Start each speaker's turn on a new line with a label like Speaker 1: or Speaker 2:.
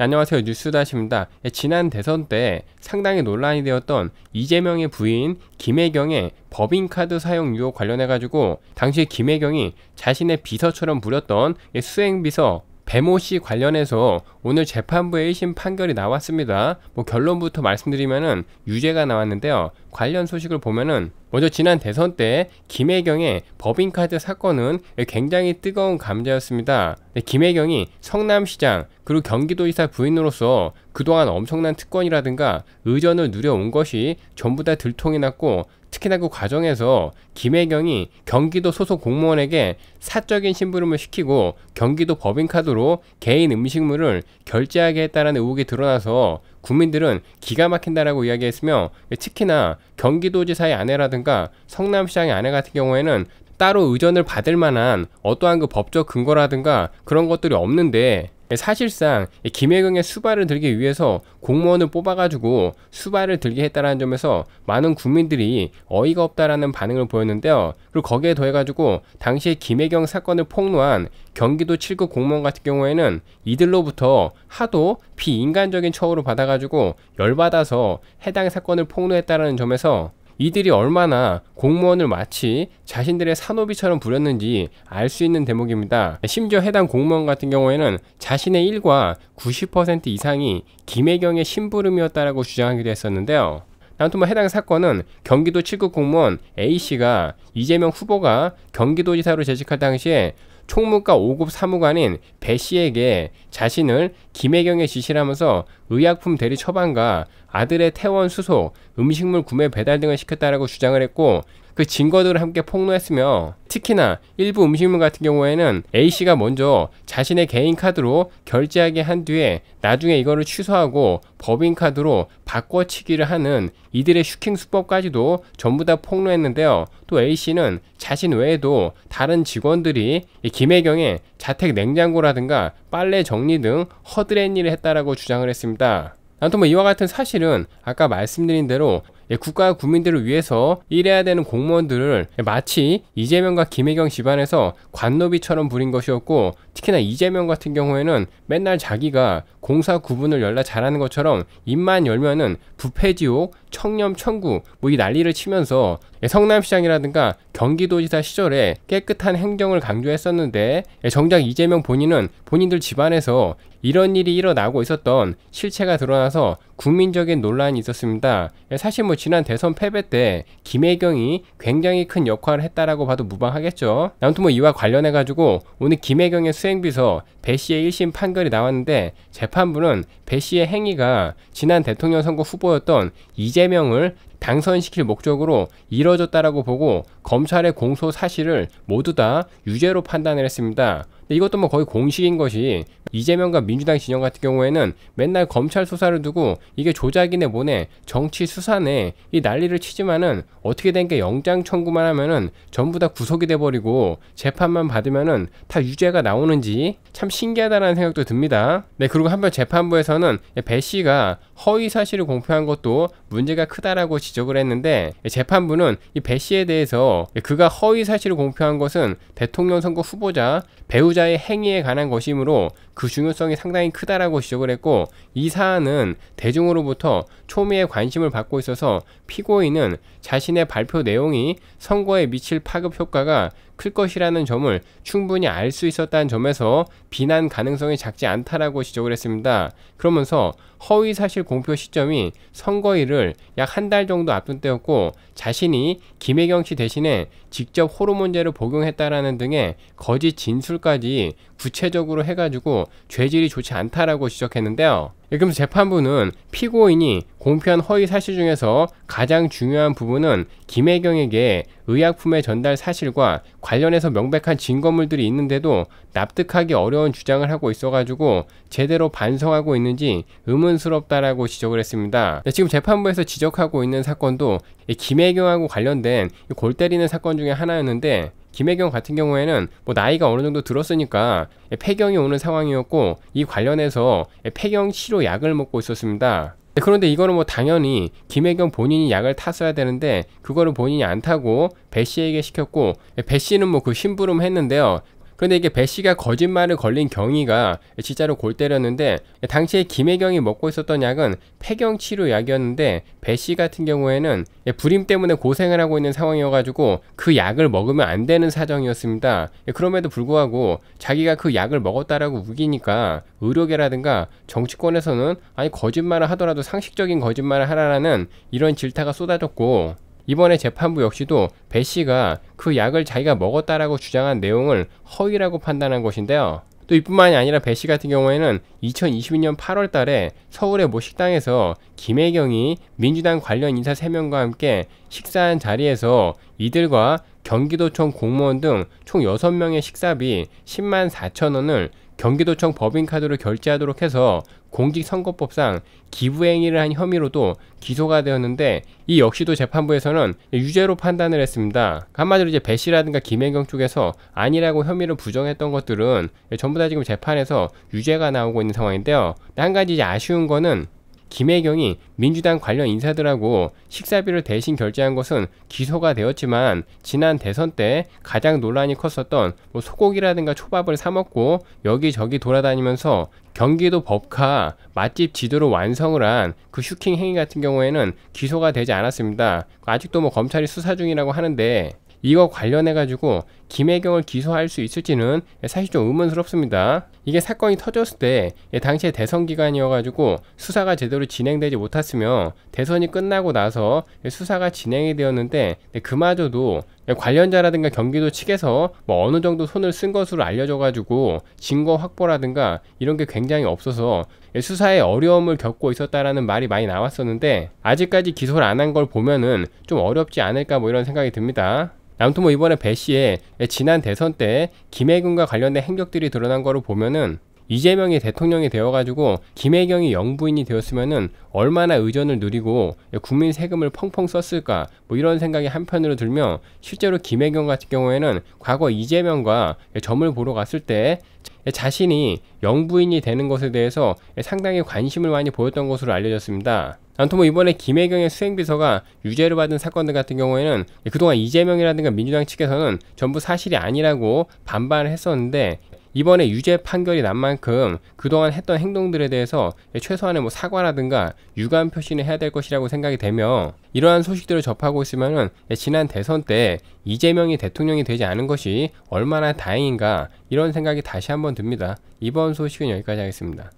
Speaker 1: 네, 안녕하세요 뉴스다시입니다 예, 지난 대선 때 상당히 논란이 되었던 이재명의 부인 김혜경의 법인카드 사용 유혹 관련해 가지고 당시 김혜경이 자신의 비서처럼 부렸던 예, 수행비서 배모 씨 관련해서 오늘 재판부의 1심 판결이 나왔습니다. 뭐 결론부터 말씀드리면은 유죄가 나왔는데요. 관련 소식을 보면은 먼저 지난 대선 때 김혜경의 법인카드 사건은 굉장히 뜨거운 감자였습니다. 네, 김혜경이 성남시장 그리고 경기도지사 부인으로서 그동안 엄청난 특권이라든가 의전을 누려온 것이 전부 다 들통이 났고 특히나 그 과정에서 김혜경이 경기도 소속 공무원에게 사적인 심부름을 시키고 경기도 법인카드로 개인 음식물을 결제하게 했다라는 의혹이 드러나서 국민들은 기가 막힌다라고 이야기했으며 특히나 경기도지사의 아내라든가 성남시장의 아내 같은 경우에는 따로 의전을 받을 만한 어떠한 그 법적 근거라든가 그런 것들이 없는데 예, 사실상 김혜경의 수발을 들기 위해서 공무원을 뽑아가지고 수발을 들게 했다라는 점에서 많은 국민들이 어이가 없다라는 반응을 보였는데요. 그리고 거기에 더해가지고 당시에 김혜경 사건을 폭로한 경기도 7급 공무원 같은 경우에는 이들로부터 하도 비인간적인 처우를 받아가지고 열받아서 해당 사건을 폭로했다라는 점에서 이들이 얼마나 공무원을 마치 자신들의 산호비처럼 부렸는지 알 수 있는 대목입니다. 심지어 해당 공무원 같은 경우에는 자신의 일과 90% 이상이 김혜경의 심부름이었다라고 주장하기도 했었는데요. 아무튼 뭐 해당 사건은 경기도 7급 공무원 A씨가 이재명 후보가 경기도지사로 재직할 당시에 총무과 5급 사무관인 배 씨에게 자신을 김혜경의 지시를 하면서 의약품 대리 처방과 아들의 퇴원 수속, 음식물 구매 배달 등을 시켰다라고 주장을 했고 그 증거들을 함께 폭로했으며 특히나 일부 음식물 같은 경우에는 A씨가 먼저 자신의 개인 카드로 결제하게 한 뒤에 나중에 이거를 취소하고 법인 카드로 바꿔치기를 하는 이들의 슈킹 수법까지도 전부 다 폭로했는데요. 또 A씨는 자신 외에도 다른 직원들이 김혜경의 자택 냉장고라든가 빨래 정리 등 허드렛 일을 했다라고 주장을 했습니다. 아무튼 뭐 이와 같은 사실은 아까 말씀드린 대로 예, 국가 국민들을 위해서 일해야 되는 공무원들을 마치 이재명과 김혜경 집안에서 관노비처럼 부린 것이었고 특히나 이재명 같은 경우에는 맨날 자기가 공사 구분을 열라 잘하는 것처럼 입만 열면은 부패지옥, 청렴 천구뭐이 난리를 치면서 예, 성남시장이라든가 경기도지사 시절에 깨끗한 행정을 강조했었는데 예, 정작 이재명 본인은 본인들 집안에서 이런 일이 일어나고 있었던 실체가 드러나서 국민적인 논란이 있었습니다. 예, 사실 뭐 지난 대선 패배 때 김혜경이 굉장히 큰 역할을 했다라고 봐도 무방하겠죠. 아무튼 뭐 이와 관련해 가지고 오늘 김혜경의 수행 수행비서 배 씨의 1심 판결이 나왔는데 재판부는 배 씨의 행위가 지난 대통령 선거 후보였던 이재명을 당선시킬 목적으로 이뤄졌다라고 보고 검찰의 공소 사실을 모두 다 유죄로 판단을 했습니다. 이것도 뭐 거의 공식인 것이 이재명과 민주당 진영 같은 경우에는 맨날 검찰 수사를 두고 이게 조작이네 뭐네 정치 수사네 이 난리를 치지만은 어떻게 된 게 영장 청구만 하면은 전부 다 구속이 돼버리고 재판만 받으면은 다 유죄가 나오는지 참 신기하다라는 생각도 듭니다. 네 그리고 한편 재판부에서는 배 씨가 허위 사실을 공표한 것도 문제가 크다라고 지적을 했는데 재판부는 이배 씨에 대해서 그가 허위 사실을 공표한 것은 대통령 선거 후보자 배우자의 행위에 관한 것이므로 그 중요성이 상당히 크다라고 지적을 했고 이 사안은 대중으로부터 초미의 관심을 받고 있어서 피고인은 자신의 발표 내용이 선거에 미칠 파급 효과가 클 것이라는 점을 충분히 알 수 있었다는 점에서 비난 가능성이 작지 않다라고 지적을 했습니다. 그러면서 허위 사실 공표 시점이 선거일을 약 한 달 정도 앞둔 때였고 자신이 김혜경 씨 대신에 직접 호르몬제를 복용했다라는 등의 거짓 진술까지 구체적으로 해가지고 죄질이 좋지 않다라고 지적했는데요. 예, 그러면서 재판부는 피고인이 공표한 허위 사실 중에서 가장 중요한 부분은 김혜경에게 의약품의 전달 사실과 관련해서 명백한 증거물들이 있는데도 납득하기 어려운 주장을 하고 있어가지고 제대로 반성하고 있는지 의문스럽다라고 지적을 했습니다. 예, 지금 재판부에서 지적하고 있는 사건도 김혜경하고 관련된 골 때리는 사건 중에 하나였는데 김혜경 같은 경우에는 뭐 나이가 어느 정도 들었으니까 예, 폐경이 오는 상황이었고 이 관련해서 예, 폐경 치료 약을 먹고 있었습니다. 예, 그런데 이거는 뭐 당연히 김혜경 본인이 약을 탔어야 되는데 그거를 본인이 안 타고 배 씨에게 시켰고 배 씨는 뭐 그 심부름 했는데요. 그런데 이게 배 씨가 거짓말을 걸린 경위가 진짜로 골 때렸는데 당시에 김혜경이 먹고 있었던 약은 폐경 치료 약이었는데 배씨 같은 경우에는 예, 불임 때문에 고생을 하고 있는 상황이어가지고 그 약을 먹으면 안 되는 사정이었습니다. 예, 그럼에도 불구하고 자기가 그 약을 먹었다라고 우기니까 의료계라든가 정치권에서는 아니 거짓말을 하더라도 상식적인 거짓말을 하라라는 이런 질타가 쏟아졌고 이번에 재판부 역시도 배 씨가 그 약을 자기가 먹었다라고 주장한 내용을 허위라고 판단한 것인데요. 또 이뿐만이 아니라 배 씨 같은 경우에는 2022년 8월 달에 서울의 모 식당에서 김혜경이 민주당 관련 인사 3명과 함께 식사한 자리에서 이들과 경기도청 공무원 등 총 6명의 식사비 10만 4천 원을 경기도청 법인카드로 결제하도록 해서 공직선거법상 기부행위를 한 혐의로도 기소가 되었는데 이 역시도 재판부에서는 유죄로 판단을 했습니다. 한마디로 이제 배 씨라든가 김혜경 쪽에서 아니라고 혐의를 부정했던 것들은 전부 다 지금 재판에서 유죄가 나오고 있는 상황인데요. 한 가지 이제 아쉬운 거는 김혜경이 민주당 관련 인사들하고 식사비를 대신 결제한 것은 기소가 되었지만 지난 대선 때 가장 논란이 컸었던 뭐 소고기라든가 초밥을 사 먹고 여기저기 돌아다니면서 경기도 법카 맛집 지도를 완성을 한 그 슈킹 행위 같은 경우에는 기소가 되지 않았습니다. 아직도 뭐 검찰이 수사 중이라고 하는데 이거 관련해 가지고 김혜경을 기소할 수 있을지는 사실 좀 의문스럽습니다. 이게 사건이 터졌을 때 예, 당시에 대선 기간이어 가지고 수사가 제대로 진행되지 못했으며 대선이 끝나고 나서 수사가 진행이 되었는데 네, 그마저도 네, 관련자라든가 경기도 측에서 뭐 어느 정도 손을 쓴 것으로 알려져 가지고 증거 확보라든가 이런 게 굉장히 없어서 수사에 어려움을 겪고 있었다라는 말이 많이 나왔었는데 아직까지 기소를 안 한 걸 보면은 좀 어렵지 않을까 뭐 이런 생각이 듭니다. 아무튼 뭐 이번에 배 씨의 지난 대선 때 김혜균과 관련된 행적들이 드러난 거를 보면은 이재명이 대통령이 되어가지고 김혜경이 영부인이 되었으면은 얼마나 의전을 누리고 국민 세금을 펑펑 썼을까 뭐 이런 생각이 한편으로 들며 실제로 김혜경 같은 경우에는 과거 이재명과 점을 보러 갔을 때 예, 자신이 영부인이 되는 것에 대해서 예, 상당히 관심을 많이 보였던 것으로 알려졌습니다. 아무튼 뭐 이번에 김혜경의 수행비서가 유죄를 받은 사건들 같은 경우에는 예, 그동안 이재명이라든가 민주당 측에서는 전부 사실이 아니라고 반발을 했었는데 이번에 유죄 판결이 난 만큼 그동안 했던 행동들에 대해서 최소한의 뭐 사과라든가 유감 표시는 해야 될 것이라고 생각이 되며 이러한 소식들을 접하고 있으면 지난 대선 때 이재명이 대통령이 되지 않은 것이 얼마나 다행인가 이런 생각이 다시 한번 듭니다. 이번 소식은 여기까지 하겠습니다.